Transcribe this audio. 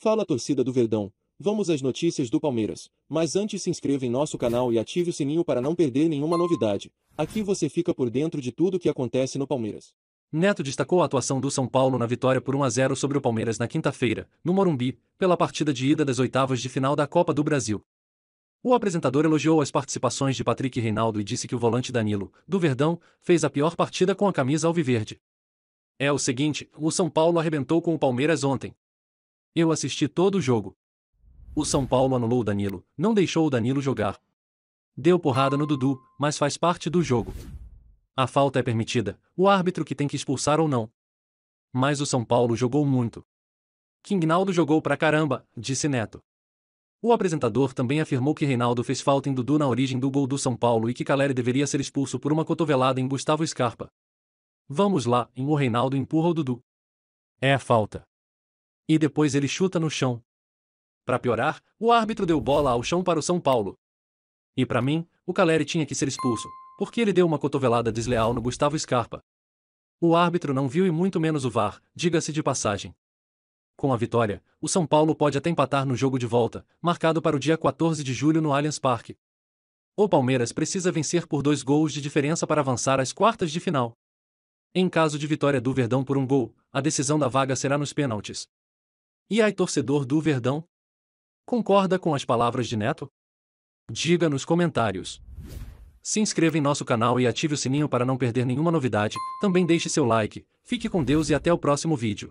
Fala torcida do Verdão, vamos às notícias do Palmeiras, mas antes se inscreva em nosso canal e ative o sininho para não perder nenhuma novidade. Aqui você fica por dentro de tudo o que acontece no Palmeiras. Neto destacou a atuação do São Paulo na vitória por 1 a 0 sobre o Palmeiras na quinta-feira, no Morumbi, pela partida de ida das oitavas de final da Copa do Brasil. O apresentador elogiou as participações de Patrick Reinaldo e disse que o volante Danilo, do Verdão, fez a pior partida com a camisa alviverde. É o seguinte, o São Paulo arrebentou com o Palmeiras ontem, eu assisti todo o jogo. O São Paulo anulou o Danilo, não deixou o Danilo jogar. Deu porrada no Dudu, mas faz parte do jogo. A falta é permitida, o árbitro que tem que expulsar ou não. Mas o São Paulo jogou muito. Kingnaldo jogou pra caramba, disse Neto. O apresentador também afirmou que Reinaldo fez falta em Dudu na origem do gol do São Paulo e que Caleri deveria ser expulso por uma cotovelada em Gustavo Scarpa. Vamos lá, em o Reinaldo empurra o Dudu. É a falta. E depois ele chuta no chão. Para piorar, o árbitro deu bola ao chão para o São Paulo. E para mim, o Caleri tinha que ser expulso, porque ele deu uma cotovelada desleal no Gustavo Scarpa. O árbitro não viu e muito menos o VAR, diga-se de passagem. Com a vitória, o São Paulo pode até empatar no jogo de volta, marcado para o dia 14 de julho no Allianz Parque. O Palmeiras precisa vencer por dois gols de diferença para avançar às quartas de final. Em caso de vitória do Verdão por um gol, a decisão da vaga será nos pênaltis. E ai torcedor do Verdão? Concorda com as palavras de Neto? Diga nos comentários. Se inscreva em nosso canal e ative o sininho para não perder nenhuma novidade, também deixe seu like, fique com Deus e até o próximo vídeo.